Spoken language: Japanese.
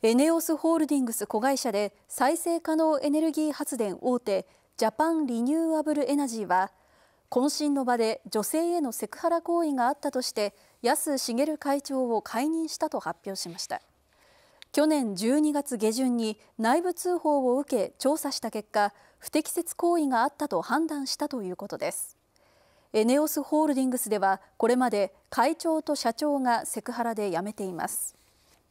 エネオスホールディングス子会社で再生可能エネルギー発電大手ジャパンリニューアブルエナジーは渾身の場で女性へのセクハラ行為があったとして安茂会長を解任したと発表しました去年12月下旬に内部通報を受け調査した結果不適切行為があったと判断したということですエネオスホールディングスではこれまで会長と社長がセクハラで辞めています